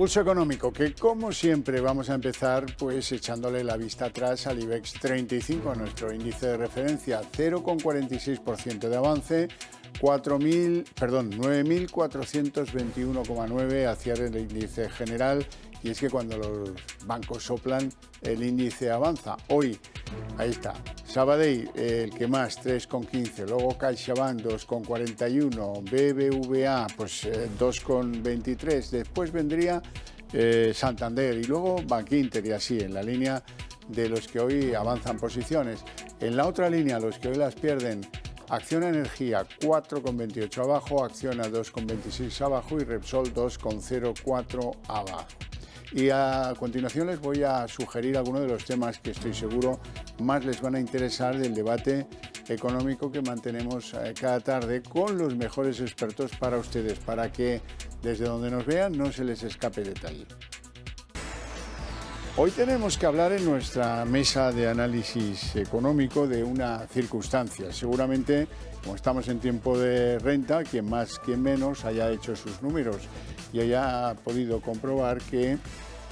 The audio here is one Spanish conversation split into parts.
Pulso económico, que como siempre vamos a empezar pues echándole la vista atrás al IBEX 35, nuestro índice de referencia, 0,46% de avance, perdón, 9.421,9 hacia el índice general y es que cuando los bancos soplan, el índice avanza. Hoy, ahí está, Sabadell, el que más, 3,15, luego CaixaBank, 2,41, BBVA, pues eh, con 2,23, después vendría eh, Santander y luego Bank Inter y así, en la línea de los que hoy avanzan posiciones. En la otra línea, los que hoy las pierden, Acciona Energía 4,28 abajo, Acciona 2,26 abajo y Repsol 2,04 abajo. Y a continuación les voy a sugerir algunos de los temas que estoy seguro más les van a interesar del debate económico que mantenemos eh, cada tarde con los mejores expertos para ustedes, para que desde donde nos vean no se les escape detalle. Hoy tenemos que hablar en nuestra mesa de análisis económico de una circunstancia. Seguramente, como estamos en tiempo de renta, quien más, quien menos haya hecho sus números y haya podido comprobar que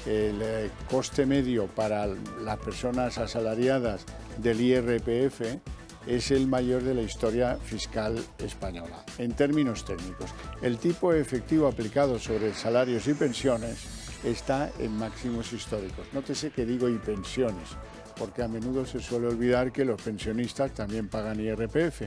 el eh, coste medio para las personas asalariadas del IRPF es el mayor de la historia fiscal española, en términos técnicos. El tipo efectivo aplicado sobre salarios y pensiones está en máximos históricos. Nótese que digo y pensiones, porque a menudo se suele olvidar que los pensionistas también pagan IRPF.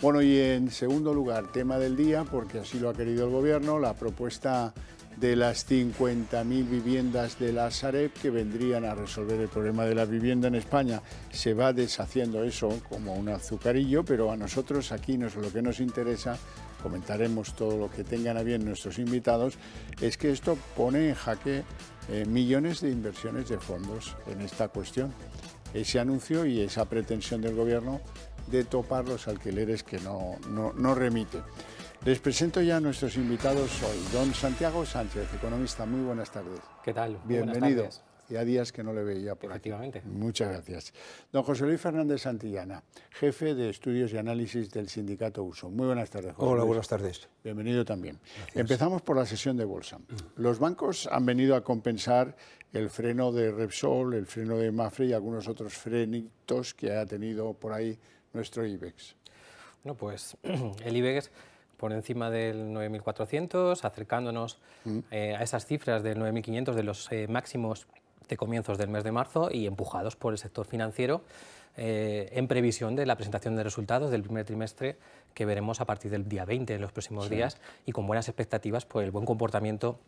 Bueno, y en segundo lugar, tema del día, porque así lo ha querido el Gobierno, la propuesta de las 50.000 viviendas de la Sareb que vendrían a resolver el problema de la vivienda en España. Se va deshaciendo eso como un azucarillo, pero a nosotros aquí lo que nos interesa, comentaremos todo lo que tengan a bien nuestros invitados, es que esto pone en jaque eh, millones de inversiones de fondos en esta cuestión. Ese anuncio y esa pretensión del gobierno de topar los alquileres que no, no, no remite. Les presento ya a nuestros invitados hoy. Don Santiago Sánchez, economista, muy buenas tardes. ¿Qué tal? Bienvenido. Y a días que no le veía por Efectivamente. Muchas gracias. Don José Luis Fernández Santillana, jefe de estudios y análisis del sindicato Uso. Muy buenas tardes, José Hola, buenas tardes. Bienvenido también. Empezamos por la sesión de bolsa. Los bancos han venido a compensar el freno de Repsol, el freno de Mafre y algunos otros frenitos que ha tenido por ahí nuestro IBEX. No, pues el IBEX por encima del 9.400, acercándonos mm. eh, a esas cifras del 9.500 de los eh, máximos de comienzos del mes de marzo y empujados por el sector financiero eh, en previsión de la presentación de resultados del primer trimestre que veremos a partir del día 20 en los próximos días y con buenas expectativas por el buen comportamiento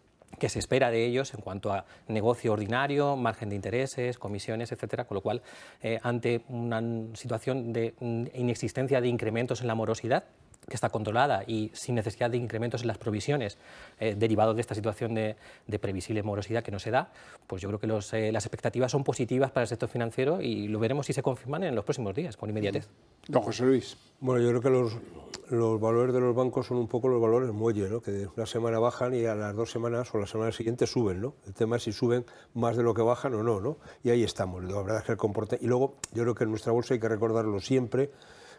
que se espera de ellos en cuanto a negocio ordinario, margen de intereses, comisiones, etcétera, con lo cual ante una situación de mm, inexistencia de incrementos en la morosidad que está controlada y sin necesidad de incrementos en las provisiones eh, derivados de esta situación de, previsible morosidad que no se da, pues yo creo que eh, las expectativas son positivas para el sector financiero y lo veremos si se confirman en los próximos días, con inmediatez. Don José Luis. Bueno, yo creo que los, valores de los bancos son un poco los valores muelle, ¿no? que una semana bajan y a las dos semanas o la semana siguiente suben. ¿no? El tema es si suben más de lo que bajan o no. ¿no? Y ahí estamos. La verdad es que el comporte Y luego yo creo que en nuestra bolsa hay que recordarlo siempre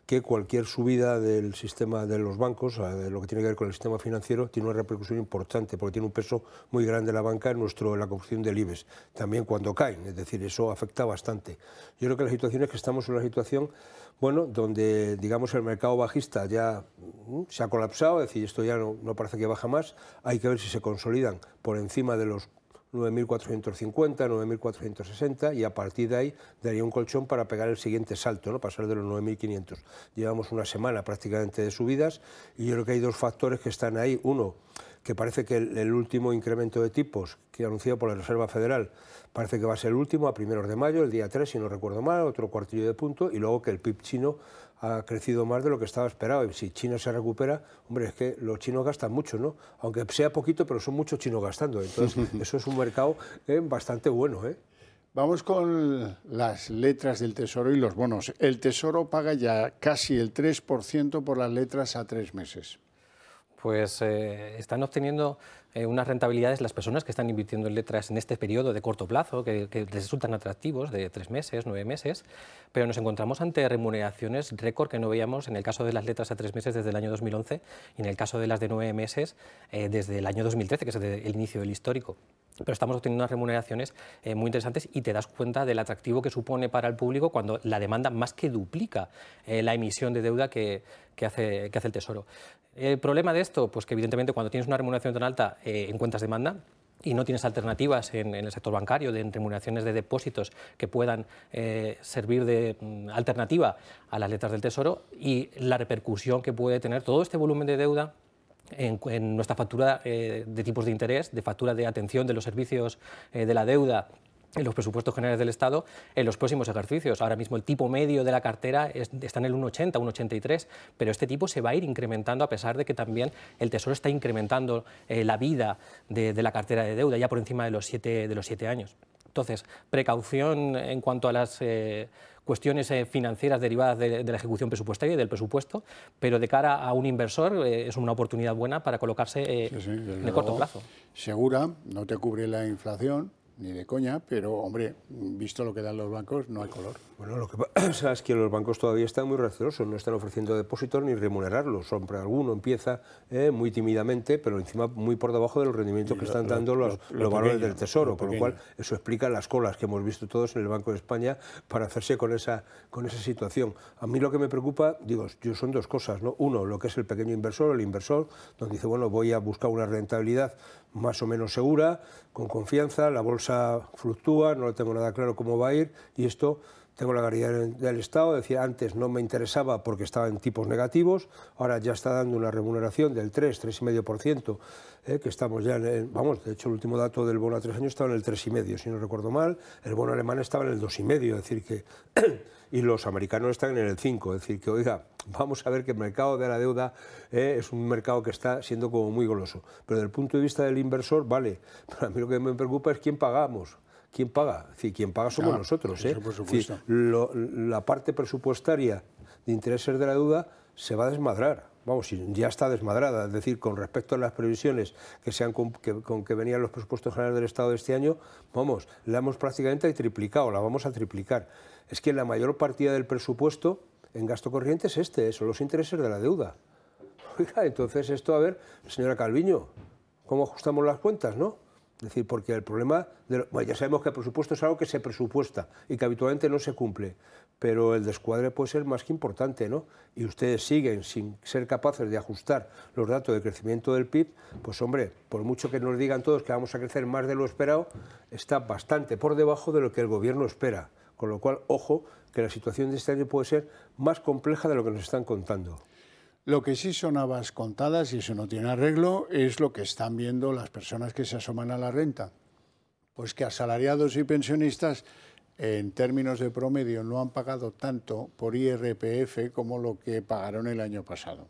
que cualquier subida del sistema de los bancos, de lo que tiene que ver con el sistema financiero, tiene una repercusión importante, porque tiene un peso muy grande la banca en, nuestro, la construcción del IBEX, también cuando caen, es decir, eso afecta bastante. Yo creo que la situación es que estamos en una situación, bueno, donde, digamos, el mercado bajista ya mm, se ha colapsado, es decir, esto ya no, no parece que baja más, hay que ver si se consolidan por encima de los 9.450, 9.460 y a partir de ahí daría un colchón para pegar el siguiente salto, ¿no? pasar de los 9.500. Llevamos una semana prácticamente de subidas y yo creo que hay dos factores que están ahí. Uno, que parece que el, último incremento de tipos que ha anunciado por la Reserva Federal parece que va a ser el último a primeros de mayo, el día 3, si no recuerdo mal, otro cuartillo de punto, y luego que el PIB chino ha crecido más de lo que estaba esperado. Y si China se recupera, hombre, es que los chinos gastan mucho, ¿no? Aunque sea poquito, pero son muchos chinos gastando. Entonces, eso es un mercado eh, bastante bueno, ¿eh? Vamos con las letras del Tesoro y los bonos. El Tesoro paga ya casi el 3% por las letras a tres meses. Pues eh, están obteniendo eh, unas rentabilidades las personas que están invirtiendo en letras en este periodo de corto plazo, que, resultan atractivos, de tres meses, nueve meses, pero nos encontramos ante remuneraciones récord que no veíamos en el caso de las letras a tres meses desde el año 2011 y en el caso de las de nueve meses eh, desde el año 2013, que es el inicio del histórico pero estamos obteniendo unas remuneraciones eh, muy interesantes y te das cuenta del atractivo que supone para el público cuando la demanda más que duplica eh, la emisión de deuda que, que, hace, que hace el Tesoro. El problema de esto, pues que evidentemente cuando tienes una remuneración tan alta eh, en cuentas de demanda y no tienes alternativas en, el sector bancario de remuneraciones de depósitos que puedan eh, servir de mm, alternativa a las letras del Tesoro y la repercusión que puede tener todo este volumen de deuda en, nuestra factura eh, de tipos de interés, de factura de atención de los servicios de la deuda en los presupuestos generales del Estado en los próximos ejercicios. Ahora mismo el tipo medio de la cartera está en el 1,80, 1,83, pero este tipo se va a ir incrementando a pesar de que también el Tesoro está incrementando eh, la vida de, la cartera de deuda ya por encima de los siete, de los siete años. Entonces, precaución en cuanto a las... Eh, cuestiones eh, financieras derivadas de, la ejecución presupuestaria y del presupuesto, pero de cara a un inversor es una oportunidad buena para colocarse de en corto plazo. Segura, no te cubre la inflación, ni de coña, pero hombre, visto lo que dan los bancos, no hay color. Bueno, lo que pasa es que los bancos todavía están muy recelosos, no están ofreciendo depósitos ni remunerarlos. Hombre, alguno empieza eh, muy tímidamente, pero encima muy por debajo del rendimiento que están dando los, valores del Tesoro, con lo, cual eso explica las colas que hemos visto todos en el Banco de España para hacerse con esa, con esa situación. A mí lo que me preocupa, digo, yo son dos cosas, ¿no? Uno, lo que es el pequeño inversor, el inversor, donde dice, bueno, voy a buscar una rentabilidad más o menos segura, con confianza, la bolsa fluctúa, no tengo nada claro cómo va a ir y esto tengo la garantía del Estado, decía antes no me interesaba porque estaba en tipos negativos, ahora ya está dando una remuneración del 3, 3,5%, eh, que estamos ya en, vamos, de hecho el último dato del bono a tres años estaba en el 3,5, si no recuerdo mal, el bono alemán estaba en el 2,5, es decir que y los americanos están en el 5. Es decir, que oiga, vamos a ver que el mercado de la deuda eh, es un mercado que está siendo como muy goloso. Pero desde el punto de vista del inversor, vale. Pero a mí lo que me preocupa es quién pagamos. ¿Quién paga? Es decir, quién paga somos nosotros. Eh? la parte presupuestaria de intereses de la deuda se va a desmadrar. Vamos, ya está desmadrada. Es decir, con respecto a las previsiones que con que venían los presupuestos generales del Estado de este año, vamos, la hemos prácticamente triplicado, la vamos a triplicar. Es que la mayor partida del presupuesto en gasto corriente es este, son los intereses de la deuda. Oiga, entonces esto, a ver, señora Calviño, ¿cómo ajustamos las cuentas, no? Es decir, porque el problema, de, bueno, ya sabemos que el presupuesto es algo que se presupuesta y que habitualmente no se cumple, pero el descuadre puede ser más que importante, ¿no? Y ustedes siguen sin ser capaces de ajustar los datos de crecimiento del PIB, pues hombre, por mucho que nos digan todos que vamos a crecer más de lo esperado, está bastante por debajo de lo que el gobierno espera. Con lo cual, ojo, que la situación de este año puede ser más compleja de lo que nos están contando. Lo que sí son habas contadas, y eso no tiene arreglo, es lo que están viendo las personas que se asoman a la renta. Pues que asalariados y pensionistas en términos de promedio no han pagado tanto por IRPF como lo que pagaron el año pasado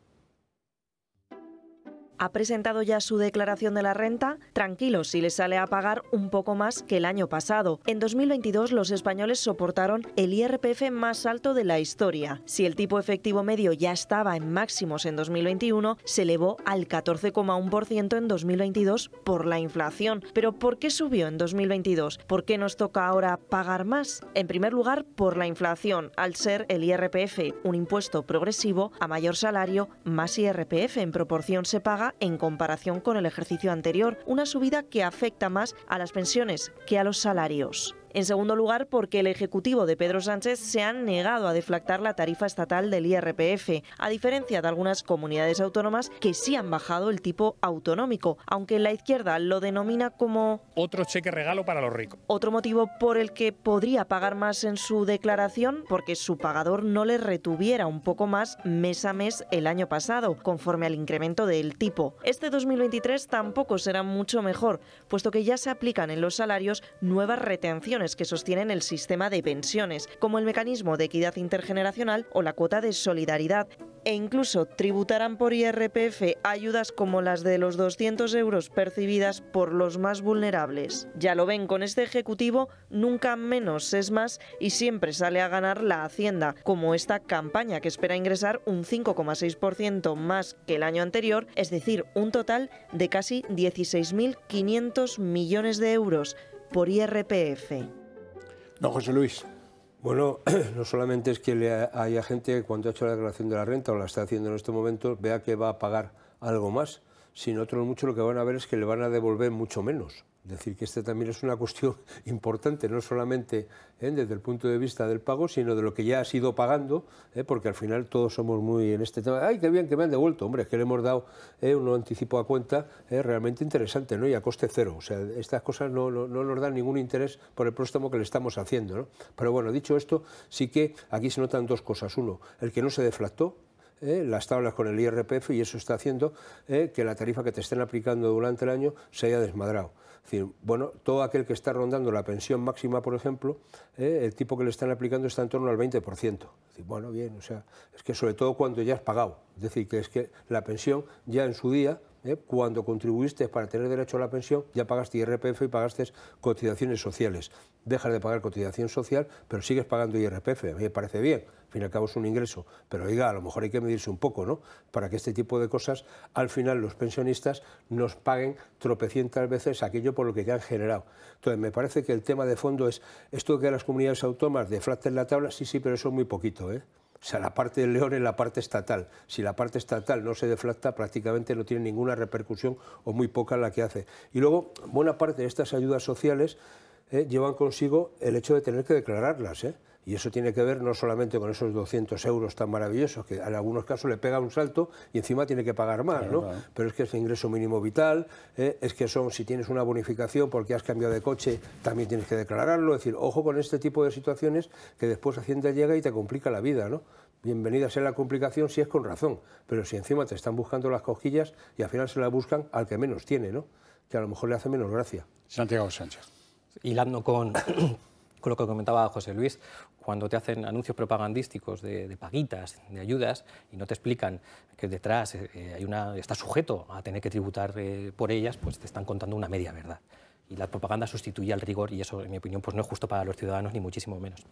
ha presentado ya su declaración de la renta, Tranquilo, si le sale a pagar un poco más que el año pasado. En 2022 los españoles soportaron el IRPF más alto de la historia. Si el tipo efectivo medio ya estaba en máximos en 2021, se elevó al 14,1% en 2022 por la inflación. Pero ¿por qué subió en 2022? ¿Por qué nos toca ahora pagar más? En primer lugar, por la inflación, al ser el IRPF un impuesto progresivo, a mayor salario, más IRPF en proporción se paga en comparación con el ejercicio anterior, una subida que afecta más a las pensiones que a los salarios. En segundo lugar, porque el Ejecutivo de Pedro Sánchez se ha negado a deflactar la tarifa estatal del IRPF, a diferencia de algunas comunidades autónomas que sí han bajado el tipo autonómico, aunque la izquierda lo denomina como... Otro cheque regalo para los ricos. Otro motivo por el que podría pagar más en su declaración, porque su pagador no le retuviera un poco más mes a mes el año pasado, conforme al incremento del tipo. Este 2023 tampoco será mucho mejor, puesto que ya se aplican en los salarios nuevas retenciones que sostienen el sistema de pensiones, como el mecanismo de equidad intergeneracional o la cuota de solidaridad, e incluso tributarán por IRPF ayudas como las de los 200 euros percibidas por los más vulnerables. Ya lo ven, con este Ejecutivo nunca menos es más y siempre sale a ganar la Hacienda, como esta campaña que espera ingresar un 5,6% más que el año anterior, es decir, un total de casi 16.500 millones de euros, por IRPF. No, José Luis. Bueno, no solamente es que haya gente que cuando ha hecho la declaración de la renta o la está haciendo en este momento... vea que va a pagar algo más, sino otros mucho lo que van a ver es que le van a devolver mucho menos decir, que esta también es una cuestión importante, no solamente ¿eh? desde el punto de vista del pago, sino de lo que ya ha ido pagando, ¿eh? porque al final todos somos muy en este tema. ¡Ay, qué bien que me han devuelto! Hombre, es que le hemos dado ¿eh? un anticipo a cuenta realmente interesante, ¿no? Y a coste cero. O sea, estas cosas no, nos dan ningún interés por el préstamo que le estamos haciendo, Pero bueno, dicho esto, sí que aquí se notan dos cosas. Uno, el que no se deflactó, las tablas con el IRPF y eso está haciendo que la tarifa que te estén aplicando durante el año se haya desmadrado bueno, todo aquel que está rondando la pensión máxima, por ejemplo, eh, el tipo que le están aplicando está en torno al 20%. Es decir, bueno, bien, o sea, es que sobre todo cuando ya has pagado. Es decir, que es que la pensión ya en su día ¿eh? cuando contribuiste para tener derecho a la pensión, ya pagaste IRPF y pagaste cotizaciones sociales. Dejas de pagar cotización social, pero sigues pagando IRPF. A mí me parece bien, al fin y al cabo es un ingreso. Pero oiga, a lo mejor hay que medirse un poco, ¿no? Para que este tipo de cosas, al final los pensionistas nos paguen tropecientas veces aquello por lo que ya han generado. Entonces, me parece que el tema de fondo es esto que las comunidades autónomas de la tabla, sí, sí, pero eso es muy poquito, ¿eh? O sea, la parte del león es la parte estatal. Si la parte estatal no se deflacta, prácticamente no tiene ninguna repercusión o muy poca la que hace. Y luego, buena parte de estas ayudas sociales eh, llevan consigo el hecho de tener que declararlas. Eh. Y eso tiene que ver no solamente con esos 200 euros tan maravillosos, que en algunos casos le pega un salto y encima tiene que pagar más, ¿no? Pero es que es ingreso mínimo vital, ¿eh? es que son, si tienes una bonificación porque has cambiado de coche, también tienes que declararlo. Es decir, ojo con este tipo de situaciones que después Hacienda llega y te complica la vida, ¿no? Bienvenida sea la complicación si es con razón, pero si encima te están buscando las cosquillas y al final se la buscan al que menos tiene, ¿no? Que a lo mejor le hace menos gracia. Santiago Sánchez. Hilando con, con lo que comentaba José Luis, cuando te hacen anuncios propagandísticos de, paguitas, de ayudas, y no te explican que detrás eh, hay una, está sujeto a tener que tributar eh, por ellas, pues te están contando una media verdad y la propaganda sustituye al rigor y eso, en mi opinión, pues no es justo para los ciudadanos ni muchísimo menos.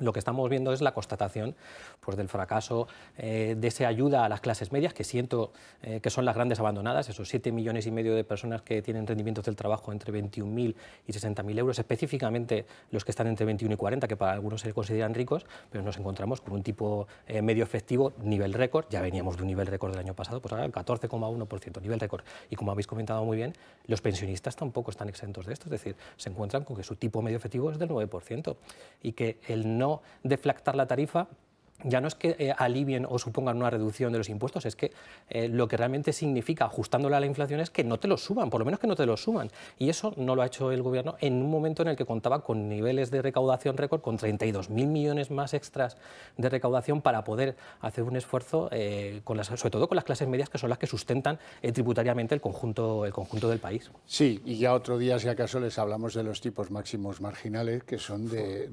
Lo que estamos viendo es la constatación pues, del fracaso eh, de esa ayuda a las clases medias, que siento eh, que son las grandes abandonadas, esos 7 millones y medio de personas que tienen rendimientos del trabajo entre 21.000 y 60.000 euros, específicamente los que están entre 21 y 40, que para algunos se consideran ricos, pero nos encontramos con un tipo eh, medio efectivo, nivel récord, ya veníamos de un nivel récord del año pasado, pues ahora el 14,1%, nivel récord. Y como habéis comentado muy bien, los pensionistas tampoco están exentos de esto, es decir, se encuentran con que su tipo medio efectivo es del 9% y que el no deflactar la tarifa ya no es que eh, alivien o supongan una reducción de los impuestos, es que eh, lo que realmente significa ajustándola a la inflación es que no te lo suban, por lo menos que no te lo suman. Y eso no lo ha hecho el gobierno en un momento en el que contaba con niveles de recaudación récord, con 32.000 millones más extras de recaudación para poder hacer un esfuerzo, eh, con las, sobre todo con las clases medias, que son las que sustentan tributariamente el conjunto, el conjunto del país. Sí, y ya otro día, si acaso, les hablamos de los tipos máximos marginales, que son de...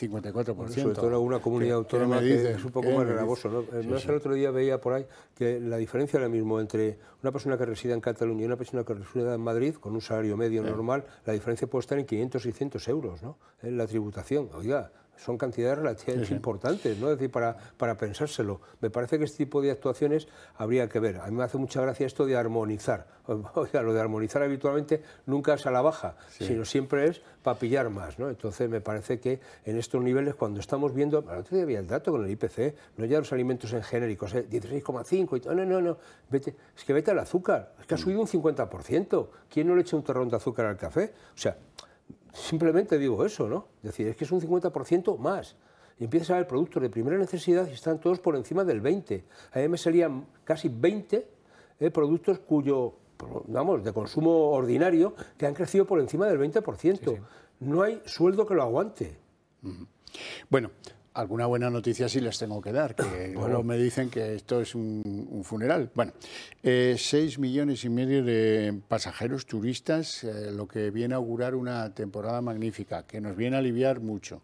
54%. Por sobre todo en comunidad autónoma que es un poco más gravoso. El otro día veía por ahí que la diferencia ahora mismo entre una persona que reside en Cataluña y una persona que reside en Madrid, con un salario medio normal, la diferencia puede estar en 500, 600 euros, ¿no? En la tributación, oiga, son cantidades relativamente importantes, ¿no? Es decir, para, para pensárselo. Me parece que este tipo de actuaciones habría que ver. A mí me hace mucha gracia esto de armonizar. O sea, lo de armonizar habitualmente nunca es a la baja, sino siempre es para pillar más, ¿no? Entonces me parece que en estos niveles, cuando estamos viendo... El otro había el dato con el IPC, no ya los alimentos en genéricos, 16,5 ¿eh? y No, no, no, vete, es que vete al azúcar, es que ha mm. subido un 50%. ¿Quién no le echa un terrón de azúcar al café? O sea, Simplemente digo eso, ¿no? Es decir, es que es un 50% más. Y empiezas a ver productos de primera necesidad y están todos por encima del 20. A mí me salían casi 20 eh, productos cuyo, vamos, de consumo ordinario, que han crecido por encima del 20%. No hay sueldo que lo aguante. Bueno, alguna buena noticia sí les tengo que dar, que bueno. me dicen que esto es un, funeral. Bueno, 6 eh, millones y medio de pasajeros turistas, eh, lo que viene a augurar una temporada magnífica, que nos viene a aliviar mucho.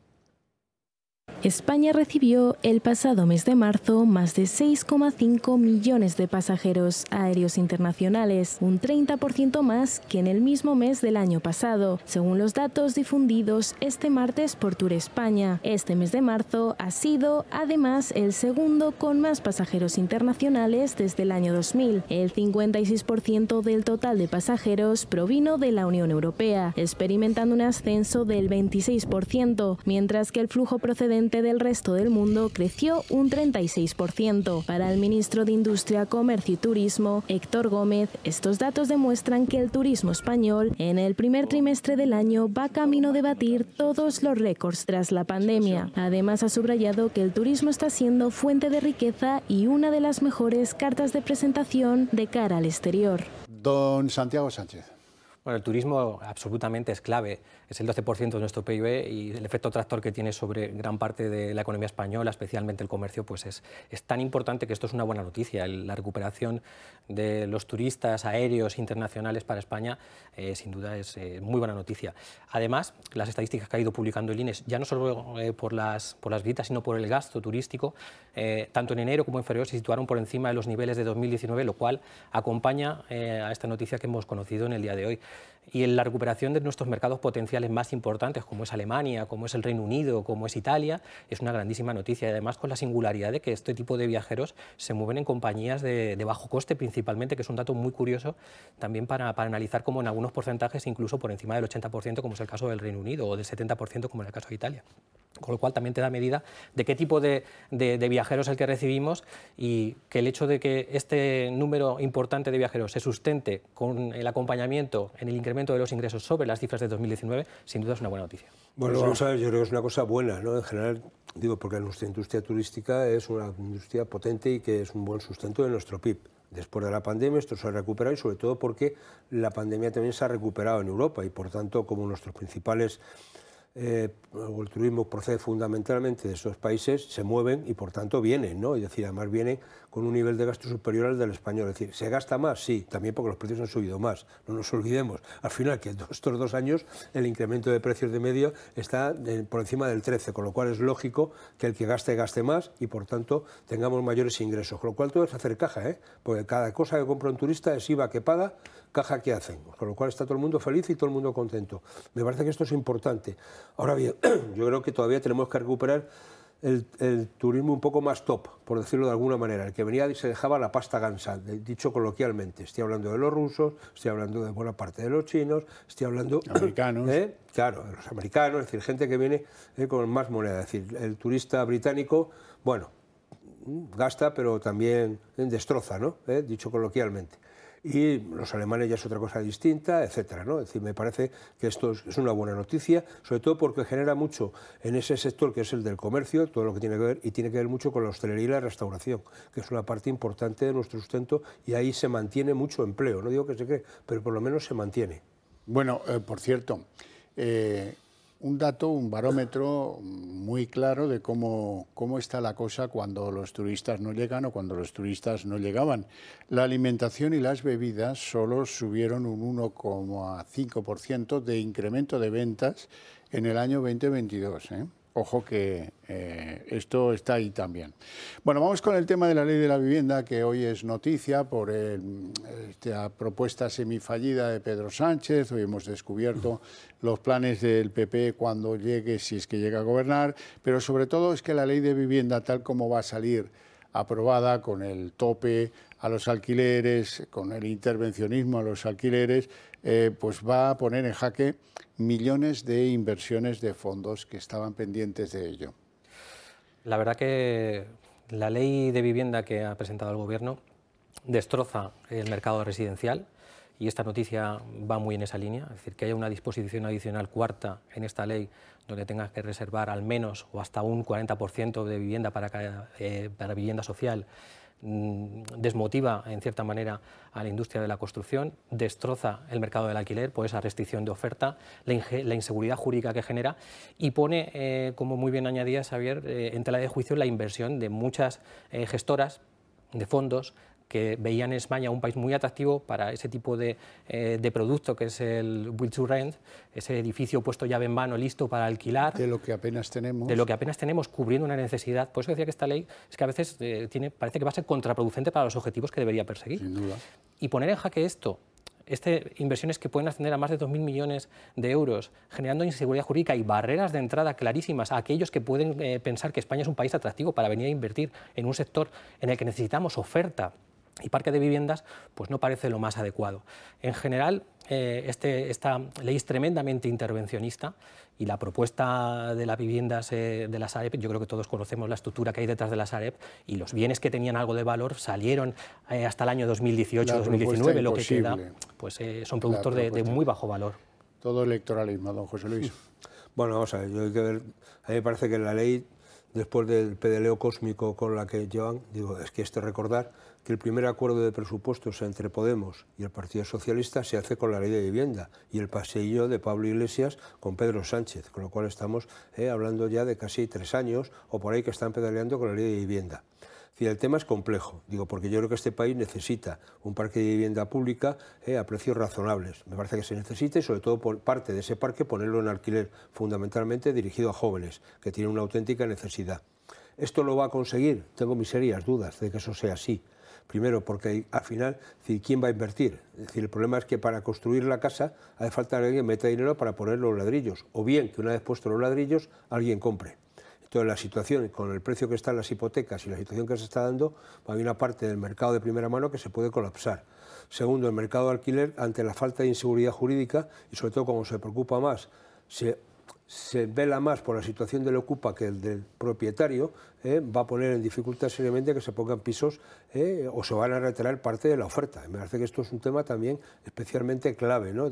España recibió el pasado mes de marzo más de 6,5 millones de pasajeros aéreos internacionales, un 30% más que en el mismo mes del año pasado, según los datos difundidos este martes por Tour España. Este mes de marzo ha sido, además, el segundo con más pasajeros internacionales desde el año 2000. El 56% del total de pasajeros provino de la Unión Europea, experimentando un ascenso del 26%, mientras que el flujo procedente del resto del mundo creció un 36%. Para el ministro de Industria, Comercio y Turismo, Héctor Gómez, estos datos demuestran que el turismo español en el primer trimestre del año va camino de batir todos los récords tras la pandemia. Además, ha subrayado que el turismo está siendo fuente de riqueza y una de las mejores cartas de presentación de cara al exterior. Don Santiago Sánchez. Bueno, el turismo absolutamente es clave es el 12% de nuestro PIB y el efecto tractor que tiene sobre gran parte de la economía española, especialmente el comercio, pues es, es tan importante que esto es una buena noticia. La recuperación de los turistas aéreos internacionales para España, eh, sin duda, es eh, muy buena noticia. Además, las estadísticas que ha ido publicando el INES, ya no solo eh, por, las, por las visitas, sino por el gasto turístico, tanto en enero como en febrero se situaron por encima de los niveles de 2019, lo cual acompaña a esta noticia que hemos conocido en el día de hoy y en la recuperación de nuestros mercados potenciales más importantes, como es Alemania, como es el Reino Unido, como es Italia, es una grandísima noticia. Y además con la singularidad de que este tipo de viajeros se mueven en compañías de, bajo coste principalmente, que es un dato muy curioso también para, analizar cómo en algunos porcentajes, incluso por encima del 80%, como es el caso del Reino Unido, o del 70%, como en el caso de Italia con lo cual también te da medida de qué tipo de, viajeros es el que recibimos y que el hecho de que este número importante de viajeros se sustente con el acompañamiento en el incremento de los ingresos sobre las cifras de 2019, sin duda es una buena noticia. Bueno, vamos a ver, yo creo que es una cosa buena, ¿no? En general, digo, porque nuestra industria turística es una industria potente y que es un buen sustento de nuestro PIB después de la pandemia esto se ha recuperado y sobre todo porque la pandemia también se ha recuperado en Europa y por tanto como nuestros principales eh, el turismo procede fundamentalmente de esos países, se mueven y por tanto vienen, ¿no? Es decir, además vienen con un nivel de gasto superior al del español. Es decir, ¿se gasta más? Sí, también porque los precios han subido más. No nos olvidemos, al final, que estos dos años el incremento de precios de medio está por encima del 13, con lo cual es lógico que el que gaste, gaste más y por tanto tengamos mayores ingresos. Con lo cual todo es hacer caja, ¿eh? porque cada cosa que compra un turista es IVA que paga, caja que hacen. Con lo cual está todo el mundo feliz y todo el mundo contento. Me parece que esto es importante. Ahora bien, yo creo que todavía tenemos que recuperar el, turismo un poco más top, por decirlo de alguna manera, el que venía y se dejaba la pasta gansa, dicho coloquialmente. Estoy hablando de los rusos, estoy hablando de buena parte de los chinos, estoy hablando... Americanos. ¿eh? Claro, de los americanos, es decir, gente que viene eh, con más moneda. Es decir, el turista británico, bueno, gasta, pero también eh, destroza, ¿no? Dicho coloquialmente y los alemanes ya es otra cosa distinta, etcétera. ¿no? Es decir, me parece que esto es una buena noticia, sobre todo porque genera mucho en ese sector que es el del comercio, todo lo que tiene que ver, y tiene que ver mucho con la hostelería y la restauración, que es una parte importante de nuestro sustento, y ahí se mantiene mucho empleo. No digo que se cree, pero por lo menos se mantiene. Bueno, eh, por cierto, eh, un dato, un barómetro muy claro de cómo, cómo está la cosa cuando los turistas no llegan o cuando los turistas no llegaban. La alimentación y las bebidas solo subieron un 1,5% de incremento de ventas en el año 2022 ojo que eh, esto está ahí también. Bueno, vamos con el tema de la ley de la vivienda, que hoy es noticia por eh, esta propuesta semifallida de Pedro Sánchez. Hoy hemos descubierto los planes del PP cuando llegue, si es que llega a gobernar, pero sobre todo es que la ley de vivienda, tal como va a salir aprobada con el tope a los alquileres, con el intervencionismo a los alquileres, eh, pues va a poner en jaque millones de inversiones de fondos que estaban pendientes de ello. La verdad que la ley de vivienda que ha presentado el Gobierno destroza el mercado residencial y esta noticia va muy en esa línea, es decir, que haya una disposición adicional cuarta en esta ley donde tengas que reservar al menos o hasta un 40% de vivienda para, eh, para vivienda social Mm, desmotiva en cierta manera a la industria de la construcción, destroza el mercado del alquiler por esa restricción de oferta, la, inseguridad jurídica que genera y pone, eh, como muy bien añadía Xavier, eh, en tela de juicio la inversión de muchas eh, gestoras de fondos, que veían en España un país muy atractivo para ese tipo eh, de, producto que es el build to rent, ese edificio puesto llave en mano, listo para alquilar. De lo que apenas tenemos. De lo que apenas tenemos, cubriendo una necesidad. Por eso decía que esta ley es que a veces eh, tiene, parece que va a ser contraproducente para los objetivos que debería perseguir. Sin duda. Y poner en jaque esto, este, inversiones que pueden ascender a más de 2.000 millones de euros, generando inseguridad jurídica y barreras de entrada clarísimas a aquellos que pueden eh, pensar que España es un país atractivo para venir a invertir en un sector en el que necesitamos oferta y parque de viviendas, pues no parece lo más adecuado. En general, eh, este, esta ley es tremendamente intervencionista y la propuesta de las viviendas eh, de la Sareb, yo creo que todos conocemos la estructura que hay detrás de la Sareb y los bienes que tenían algo de valor salieron eh, hasta el año 2018-2019, lo que queda, pues son productos de, muy bajo valor. Todo electoralismo, don José Luis. bueno, vamos a yo hay que a mí me parece que la ley, después del pedaleo cósmico con la que llevan, digo, es que esto recordar que el primer acuerdo de presupuestos entre Podemos y el Partido Socialista se hace con la ley de vivienda y el paseillo de Pablo Iglesias con Pedro Sánchez, con lo cual estamos eh, hablando ya de casi tres años o por ahí que están pedaleando con la ley de vivienda. el tema es complejo, digo, porque yo creo que este país necesita un parque de vivienda pública eh, a precios razonables. Me parece que se necesita y sobre todo parte de ese parque ponerlo en alquiler, fundamentalmente dirigido a jóvenes, que tienen una auténtica necesidad. ¿Esto lo va a conseguir? Tengo mis serias dudas de que eso sea así. Primero, porque al final, ¿quién va a invertir? Es decir, el problema es que para construir la casa hace falta que alguien meta dinero para poner los ladrillos, o bien que una vez puestos los ladrillos, alguien compre. Entonces, la situación, con el precio que están las hipotecas y la situación que se está dando, hay una parte del mercado de primera mano que se puede colapsar. Segundo, el mercado de alquiler, ante la falta de inseguridad jurídica y sobre todo como se preocupa más, se se vela más por la situación del ocupa que el del propietario, ¿eh? va a poner en dificultad seriamente que se pongan pisos ¿eh? o se van a retirar parte de la oferta. Me parece que esto es un tema también especialmente clave, ¿no?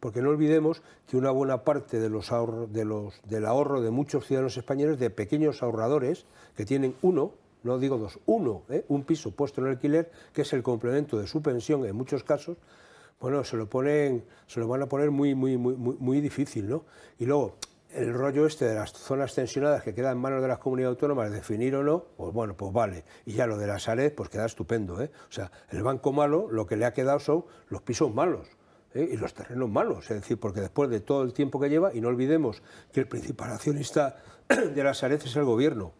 porque no olvidemos que una buena parte de los de los, del ahorro de muchos ciudadanos españoles, de pequeños ahorradores, que tienen uno, no digo dos, uno, ¿eh? un piso puesto en alquiler, que es el complemento de su pensión en muchos casos, bueno, se lo ponen, se lo van a poner muy, muy, muy, muy difícil, ¿no? Y luego, el rollo este de las zonas tensionadas que quedan en manos de las comunidades autónomas, definir o no, pues bueno, pues vale. Y ya lo de las Sareb, pues queda estupendo, ¿eh? O sea, el banco malo, lo que le ha quedado son los pisos malos. ¿eh? Y los terrenos malos, es decir, porque después de todo el tiempo que lleva, y no olvidemos que el principal accionista de la áreas es el gobierno,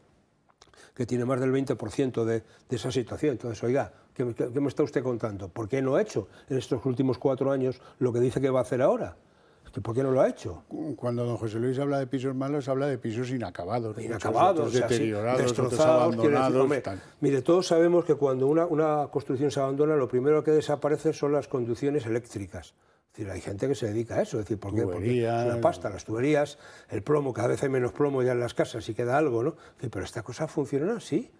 que tiene más del 20% de, de, esa situación. Entonces, oiga, ¿qué, me está usted contando? ¿Por qué no ha hecho en estos últimos cuatro años lo que dice que va a hacer ahora? ¿Por qué no lo ha hecho? Cuando don José Luis habla de pisos malos, habla de pisos inacabados. Inacabados, deteriorados, destrozados, abandonados. mire, todos sabemos que cuando una, una construcción se abandona, lo primero que desaparece son las conducciones eléctricas hay gente que se dedica a eso, es decir, ¿por qué? Porque la pasta, las tuberías, el plomo, cada vez hay menos plomo ya en las casas y queda algo, ¿no? pero esta cosa funciona así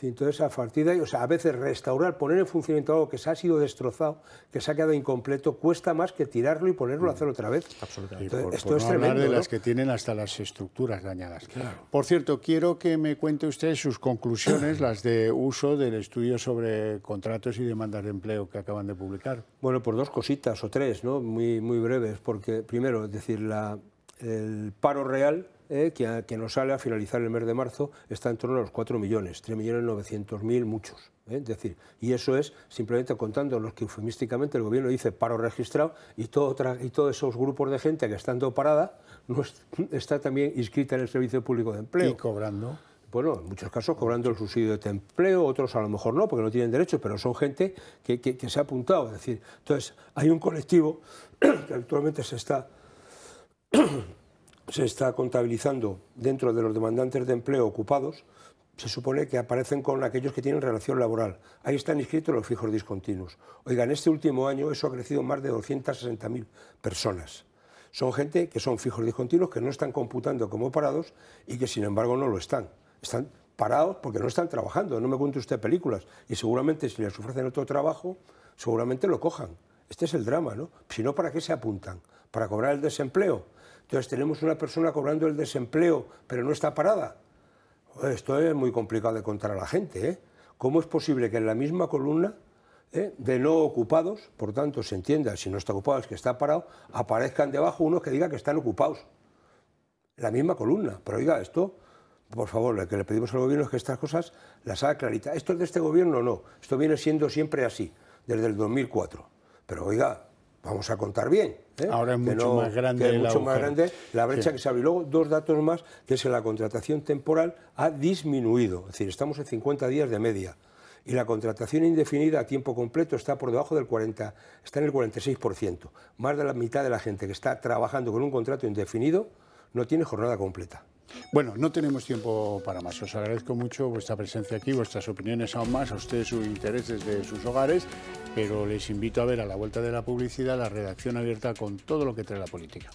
entonces, a partir de ahí, o sea, a veces restaurar, poner en funcionamiento algo que se ha sido destrozado, que se ha quedado incompleto, cuesta más que tirarlo y ponerlo a mm. hacer otra vez. Absolutamente. por, esto es tremendo, hablar de las que tienen hasta las estructuras dañadas. Por cierto, quiero que me cuente usted sus conclusiones, las de uso del estudio sobre contratos y demandas de empleo que acaban de publicar. Bueno, por dos cositas o tres, ¿no? Muy, muy breves, porque primero, es decir, el paro real eh, que, nos sale a finalizar el mes de marzo, está en torno a los 4 millones, 3 millones 900 mil muchos. ¿eh? Es decir, y eso es simplemente contando los que eufemísticamente el gobierno dice paro registrado y, todo todos esos grupos de gente que estando parada no está también inscrita en el Servicio Público de Empleo. Y cobrando bueno, en muchos casos cobrando el subsidio de empleo, otros a lo mejor no, porque no tienen derecho, pero son gente que, que, se ha apuntado. Es decir, entonces hay un colectivo que actualmente se está se está contabilizando dentro de los demandantes de empleo ocupados, se supone que aparecen con aquellos que tienen relación laboral. Ahí están inscritos los fijos discontinuos. en este último año eso ha crecido más de 260.000 personas. Son gente que son fijos discontinuos, que no están computando como parados y que sin embargo no lo están. Están parados porque no están trabajando. No me cuente usted películas. Y seguramente si les ofrecen otro trabajo, seguramente lo cojan. Este es el drama, ¿no? Si no, ¿para qué se apuntan? ¿Para cobrar el desempleo? Entonces tenemos una persona cobrando el desempleo, pero no está parada. Esto es muy complicado de contar a la gente. ¿eh? ¿Cómo es posible que en la misma columna ¿eh? de no ocupados, por tanto se entienda, si no está ocupado es que está parado, aparezcan debajo unos que digan que están ocupados? La misma columna. Pero oiga, esto, por favor, lo que le pedimos al gobierno es que estas cosas las haga clarita. Esto es de este gobierno, o no. Esto viene siendo siempre así, desde el 2004. Pero oiga, vamos a contar bien. ¿eh? Ahora es mucho, más, grande la brecha que se abre. Y luego, dos datos más, que es que la contratación temporal ha disminuido. Es decir, estamos en 50 días de media. Y la contratación indefinida a tiempo completo está por debajo del 40, está en el 46%. Más de la mitad de la gente que está trabajando con un contrato indefinido no tiene jornada completa. Bueno, no tenemos tiempo para más. Os agradezco mucho vuestra presencia aquí, vuestras opiniones aún más, a ustedes sus intereses de sus hogares, pero les invito a ver a la vuelta de la publicidad la redacción abierta con todo lo que trae la política.